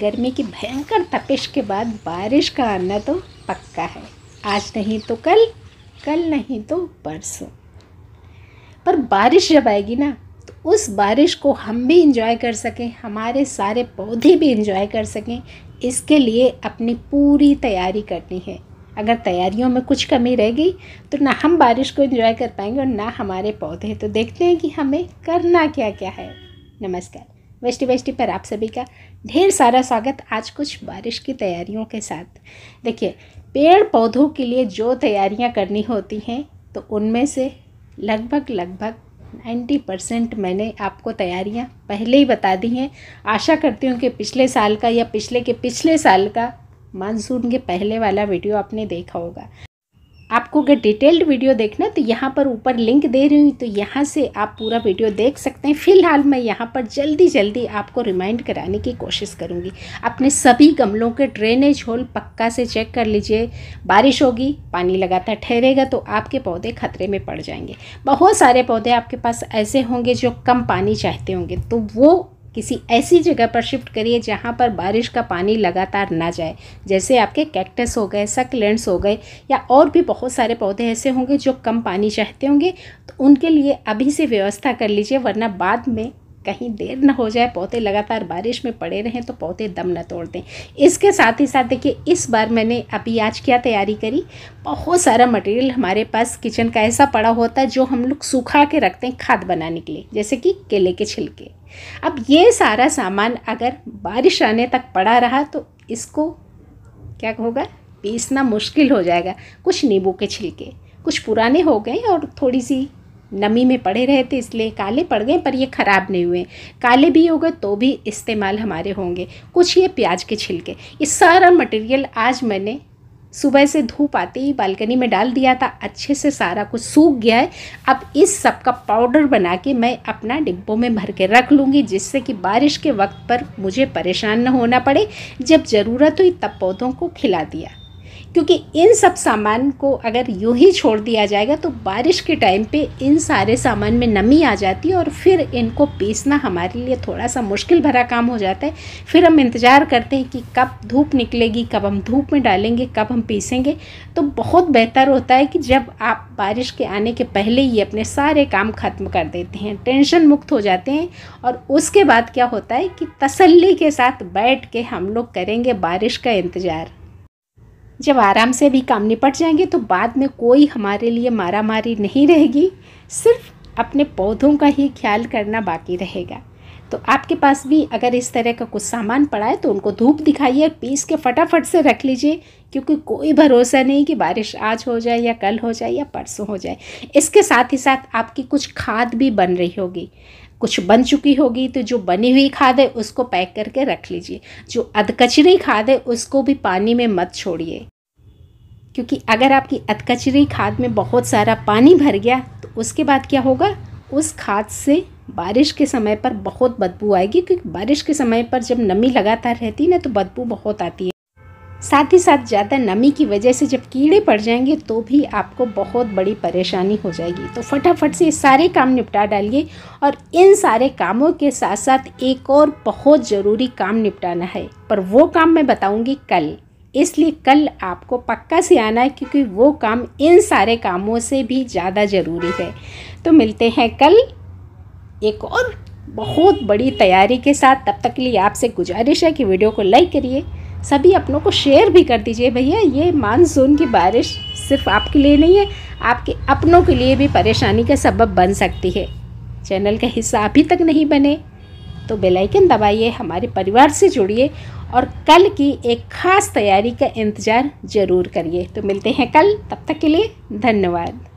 गर्मी की भयंकर तपिश के बाद बारिश का आना तो पक्का है आज नहीं तो कल कल नहीं तो परसों पर बारिश जब आएगी ना तो उस बारिश को हम भी इंजॉय कर सकें हमारे सारे पौधे भी इंजॉय कर सकें इसके लिए अपनी पूरी तैयारी करनी है अगर तैयारियों में कुछ कमी रह गई तो ना हम बारिश को एंजॉय कर पाएंगे और ना हमारे पौधे तो देखते हैं कि हमें करना क्या क्या है नमस्कार वेस्टी वेस्टी पर आप सभी का ढेर सारा स्वागत आज कुछ बारिश की तैयारियों के साथ देखिए पेड़ पौधों के लिए जो तैयारियां करनी होती हैं तो उनमें से लगभग लगभग 90 परसेंट मैंने आपको तैयारियां पहले ही बता दी हैं आशा करती हूँ कि पिछले साल का या पिछले के पिछले साल का मानसून के पहले वाला वीडियो आपने देखा होगा आपको अगर डिटेल्ड वीडियो देखना है तो यहाँ पर ऊपर लिंक दे रही हूँ तो यहाँ से आप पूरा वीडियो देख सकते हैं फ़िलहाल मैं यहाँ पर जल्दी जल्दी आपको रिमाइंड कराने की कोशिश करूँगी अपने सभी गमलों के ड्रेनेज होल पक्का से चेक कर लीजिए बारिश होगी पानी लगातार ठहरेगा तो आपके पौधे खतरे में पड़ जाएंगे बहुत सारे पौधे आपके पास ऐसे होंगे जो कम पानी चाहते होंगे तो वो किसी ऐसी जगह पर शिफ्ट करिए जहाँ पर बारिश का पानी लगातार ना जाए जैसे आपके कैक्टस हो गए सकलेंट्स हो गए या और भी बहुत सारे पौधे ऐसे होंगे जो कम पानी चाहते होंगे तो उनके लिए अभी से व्यवस्था कर लीजिए वरना बाद में कहीं देर ना हो जाए पौधे लगातार बारिश में पड़े रहें तो पौधे दम न तोड़ दें इसके साथ ही साथ देखिए इस बार मैंने अभी आज क्या तैयारी करी बहुत सारा मटेरियल हमारे पास किचन का ऐसा पड़ा होता है जो हम लोग सूखा के रखते हैं खाद बनाने के लिए जैसे कि केले के छिलके अब ये सारा सामान अगर बारिश आने तक पड़ा रहा तो इसको क्या होगा पीसना मुश्किल हो जाएगा कुछ नींबू के छिलके कुछ पुराने हो गए और थोड़ी सी नमी में पड़े रहे थे इसलिए काले पड़ गए पर ये ख़राब नहीं हुए काले भी हो गए तो भी इस्तेमाल हमारे होंगे कुछ ये प्याज के छिलके ये सारा मटेरियल आज मैंने सुबह से धूप आते ही बालकनी में डाल दिया था अच्छे से सारा कुछ सूख गया है अब इस सब का पाउडर बना के मैं अपना डिब्बों में भर के रख लूँगी जिससे कि बारिश के वक्त पर मुझे परेशान न होना पड़े जब ज़रूरत हुई तब पौधों को खिला दिया क्योंकि इन सब सामान को अगर यूँ ही छोड़ दिया जाएगा तो बारिश के टाइम पे इन सारे सामान में नमी आ जाती है और फिर इनको पीसना हमारे लिए थोड़ा सा मुश्किल भरा काम हो जाता है फिर हम इंतज़ार करते हैं कि कब धूप निकलेगी कब हम धूप में डालेंगे कब हम पीसेंगे तो बहुत बेहतर होता है कि जब आप बारिश के आने के पहले ही अपने सारे काम ख़त्म कर देते हैं टेंशन मुक्त हो जाते हैं और उसके बाद क्या होता है कि तसल्ली के साथ बैठ के हम लोग करेंगे बारिश का इंतज़ार जब आराम से भी काम निपट जाएंगे तो बाद में कोई हमारे लिए मारा मारी नहीं रहेगी सिर्फ अपने पौधों का ही ख्याल करना बाकी रहेगा तो आपके पास भी अगर इस तरह का कुछ सामान पड़ा है तो उनको धूप दिखाइए पीस के फटाफट से रख लीजिए क्योंकि कोई भरोसा नहीं कि बारिश आज हो जाए या कल हो जाए या परसों हो जाए इसके साथ ही साथ आपकी कुछ खाद भी बन रही होगी कुछ बन चुकी होगी तो जो बनी हुई खाद है उसको पैक करके रख लीजिए जो अधकचरी खाद है उसको भी पानी में मत छोड़िए क्योंकि अगर आपकी अतकचरी खाद में बहुत सारा पानी भर गया तो उसके बाद क्या होगा उस खाद से बारिश के समय पर बहुत बदबू आएगी क्योंकि बारिश के समय पर जब नमी लगातार रहती है ना तो बदबू बहुत आती है साथ ही साथ ज़्यादा नमी की वजह से जब कीड़े पड़ जाएंगे तो भी आपको बहुत बड़ी परेशानी हो जाएगी तो फटाफट से सारे काम निपटा डालिए और इन सारे कामों के साथ साथ एक और बहुत ज़रूरी काम निपटाना है पर वो काम मैं बताऊँगी कल इसलिए कल आपको पक्का से आना है क्योंकि वो काम इन सारे कामों से भी ज़्यादा ज़रूरी है तो मिलते हैं कल एक और बहुत बड़ी तैयारी के साथ तब तक के लिए आपसे गुजारिश है कि वीडियो को लाइक करिए सभी अपनों को शेयर भी कर दीजिए भैया ये मानसून की बारिश सिर्फ आपके लिए नहीं है आपके अपनों के लिए भी परेशानी का सबब बन सकती है चैनल का हिस्सा अभी तक नहीं बने तो बेल आइकन दबाइए हमारे परिवार से जुड़िए और कल की एक ख़ास तैयारी का इंतज़ार ज़रूर करिए तो मिलते हैं कल तब तक के लिए धन्यवाद